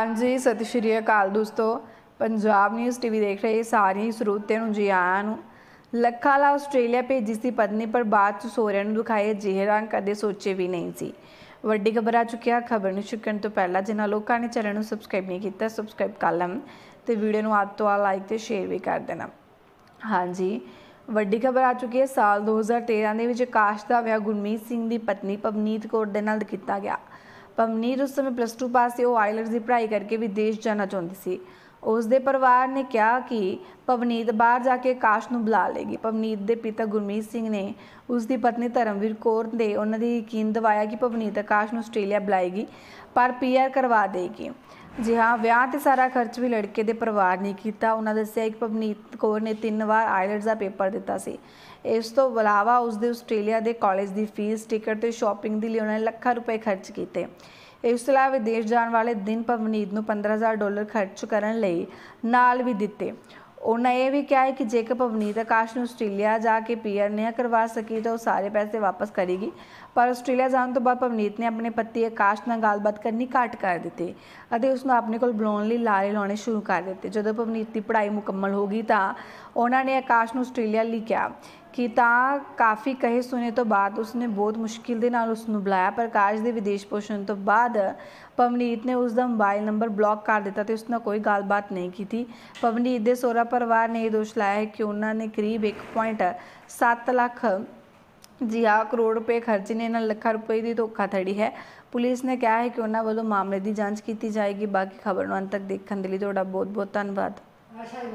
ਹਾਂਜੀ ਸਤਿ ਸ਼੍ਰੀ ਅਕਾਲ ਦੋਸਤੋ ਪੰਜਾਬ ਨਿਊਜ਼ ਟੀਵੀ ਦੇਖ ਰਹੇ ਸਾਰੇ ਸਰੋਤਿਆਂ ਨੂੰ ਜੀ ਆਇਆਂ ਨੂੰ ਲੱਖਾਂ ਲਾ ਆਸਟ੍ਰੇਲੀਆ ਭੇਜੀ ਸੀ ਪਤਨੀ ਪਰ ਬਾਅਦ ਚ ਸੋਹਰਿਆਂ ਨੂੰ ਦਿਖਾਏ ਜਿਹੜਾ ਕਦੇ ਸੋਚੇ ਵੀ ਨਹੀਂ ਸੀ ਵੱਡੀ ਖਬਰ ਆ ਚੁੱਕੀ ਆ ਖਬਰ ਨੂੰ ਛਕਣ ਤੋਂ ਪਹਿਲਾਂ ਜਿਨ੍ਹਾਂ ਲੋਕਾਂ ਨੇ ਚੈਨਲ ਨੂੰ ਸਬਸਕ੍ਰਾਈਬ ਨਹੀਂ ਕੀਤਾ ਸਬਸਕ੍ਰਾਈਬ ਕਰ ਲੈਣ ਤੇ ਵੀਡੀਓ ਨੂੰ ਆਪ ਤੋਂ ਆ ਲਾਈਕ ਤੇ ਸ਼ੇਅਰ ਵੀ ਕਰ ਦੇਣਾ ਹਾਂਜੀ ਵੱਡੀ ਖਬਰ ਆ ਚੁੱਕੀ ਹੈ ਸਾਲ 2013 ਦੇ ਵਿੱਚ ਕਾਸ਼ ਦਾ ਵਿਆਹ ਗੁਰਮੀਤ ਸਿੰਘ ਦੀ ਪਤਨੀ ਪਵਨੀਤ ਕੌਰ ਦੇ ਨਾਲ ਕੀਤਾ ਗਿਆ ਪਵਨੀਤ ਉਸ ਸਮੇਂ ਪਲੱਸ 2 ਪਾਸ ਸੀ ਉਹ ਆਇਲਟਸ ਦੀ ਪੜ੍ਹਾਈ ਕਰਕੇ ਵਿਦੇਸ਼ ਜਾਣਾ ਚਾਹੁੰਦੀ ਸੀ ਉਸ ਦੇ ਪਰਿਵਾਰ ਨੇ ਕਿਹਾ ਕਿ ਪਵਨੀਤ ਬਾਹਰ ਜਾ ਕੇ ਕਾਸ਼ ਨੂੰ ਬੁਲਾ ਲੇਗੀ ਪਵਨੀਤ ਦੇ ਪਿਤਾ ਗੁਰਮੀਤ ਸਿੰਘ ਨੇ ਉਸ ਦੀ ਪਤਨੀ ਧਰਮਵੀਰ ਕੌਰ ਦੇ ਉਹਨਾਂ ਦੀ ਯਕੀਨ ਦਿਵਾਇਆ ਕਿ ਪਵਨੀਤ ਆਕਾਸ਼ ਨੂੰ ਆਸਟ੍ਰੇਲੀਆ ਬੁਲਾਏਗੀ ਪਰ ਪੀਆਰ ਕਰਵਾ ਦੇਗੀ ਜੀ ਹਾਂ ਵਿਆਹ ਤੇ ਸਾਰਾ ਖਰਚ ਵੀ ਲੜਕੇ ਦੇ ਪਰਿਵਾਰ ਨੇ ਕੀਤਾ ਉਹਨਾਂ ਦੱਸਿਆ ਕਿ ਪਵਨੀਤ ਕੌਰ ਨੇ ਤਿੰਨ ਵਾਰ ਆਈਲਟਸ ਦਾ ਪੇਪਰ ਦਿੱਤਾ ਸੀ ਇਸ ਤੋਂ ਇਲਾਵਾ ਉਸ ਦੇ ਆਸਟ੍ਰੇਲੀਆ ਦੇ ਕਾਲਜ ਦੀ ਫੀਸ ਟਿਕਟ ਤੇ ਸ਼ਾਪਿੰਗ ਦੇ ਲਈ ਉਹਨਾਂ ਨੇ ਲੱਖਾਂ ਰੁਪਏ ਖਰਚ ਕੀਤੇ ਇਸ ਤੋਂ ਇਲਾਵਾ ਵਿਦੇਸ਼ ਜਾਣ ਵਾਲੇ ਦਿਨ ਪਵਨੀਤ ਨੂੰ 15000 ਡਾਲਰ ਖਰਚ ਕਰਨ ਲਈ ਨਾਲ ਵੀ ਦਿੱਤੇ ਉਹਨਾਂ ਇਹ ਵੀ ਕਿਹਾ ਹੈ ਕਿ ਜੇਕਰ ਭਵਨੀਤ ਆਕਾਸ਼ ਨੂੰ ਆਸਟ੍ਰੇਲੀਆ ਜਾ ਕੇ ਪੀਆਰ ਨਿਆ ਕਰਵਾ ਸਕੀ ਤਾਂ ਉਹ ਸਾਰੇ ਪੈਸੇ ਵਾਪਸ ਕਰੇਗੀ ਪਰ ਆਸਟ੍ਰੇਲੀਆ ਜਾਣ ਤੋਂ ਬਾਅਦ ਭਵਨੀਤ ਨੇ ਆਪਣੇ ਪਤੀ ਆਕਾਸ਼ ਨਾਲ ਗੱਲਬਾਤ ਕਰਨੀ ਘੱਟ ਕਰ ਦਿੱਤੀ ਅਤੇ ਉਸ ਨੂੰ ਆਪਣੇ ਕੋਲ ਬੁਲਾਉਣ ਲਈ ਲਾਰੇ ਲਾਉਣੇ ਸ਼ੁਰੂ ਕਰ ਦਿੱਤੇ ਜਦੋਂ ਭਵਨੀਤ ਦੀ ਪੜ੍ਹਾਈ ਮੁਕੰਮਲ ਹੋ ਗਈ ਤਾਂ ਉਹਨਾਂ ਨੇ ਆਕਾਸ਼ ਨੂੰ ਆਸਟ੍ਰੇਲੀਆ ਲਈ ਕਿਹਾ ਕਿ ਤਾਂ ਕਾਫੀ ਕਹੇ ਸੁਨੇ ਤੋਂ ਬਾਅਦ ਉਸਨੇ ਬਹੁਤ ਮੁਸ਼ਕਿਲ ਦੇ ਨਾਲ ਉਸ ਨੂੰ ਬੁਲਾਇਆ ਪਰ ਕਾਜ ਦੇ ਵਿਦੇਸ਼ ਪੋਸ਼ਣ ਤੋਂ ਬਾਅਦ ਪਵਨੀਤ ਨੇ ਉਸ ਦਾ ਮੋਬਾਈਲ ਨੰਬਰ ਬਲੌਕ ਕਰ ਦਿੱਤਾ ਤੇ ਉਸ ਨਾਲ ਕੋਈ ਗੱਲਬਾਤ ਨਹੀਂ ਕੀਤੀ ਪਵਨੀਤ ਦੇ ਸੋਰਾ ਪਰਿਵਾਰ ਨੇ ਇਹ ਦੋਸ਼ ਲਾਇਆ ਹੈ ਕਿ ਉਹਨਾਂ ਨੇ ਕਰੀਬ 1.7 ਲੱਖ ਜੀ ਆ ਕਰੋੜ ਰੁਪਏ ਖਰਚੇ ਨੇ ਨਾਲ ਲੱਖਾਂ ਰੁਪਏ ਦੀ ਧੋਖਾਧੜੀ ਹੈ ਪੁਲਿਸ ਨੇ ਕਿਹਾ ਹੈ ਕਿ ਉਹਨਾਂ ਵੱਲੋਂ ਮਾਮਲੇ ਦੀ ਜਾਂਚ ਕੀਤੀ ਜਾਏਗੀ ਬਾਕੀ ਖਬਰ ਨੂੰ ਅੰਤ ਤੱਕ ਦੇਖਣ ਦੇ ਲਈ ਤੁਹਾਡਾ ਬਹੁਤ ਬਹੁਤ ਧੰਨਵਾਦ